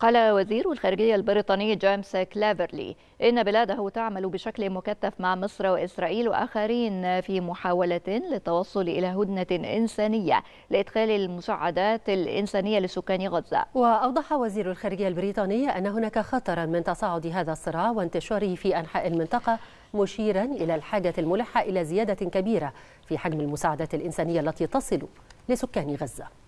قال وزير الخارجية البريطاني جيمس كلافرلي إن بلاده تعمل بشكل مكثف مع مصر وإسرائيل وآخرين في محاولة للتوصل إلى هدنة إنسانية لإدخال المساعدات الإنسانية لسكان غزة وأوضح وزير الخارجية البريطاني أن هناك خطرا من تصاعد هذا الصراع وانتشاره في أنحاء المنطقة مشيرا إلى الحاجة الملحة إلى زيادة كبيرة في حجم المساعدات الإنسانية التي تصل لسكان غزة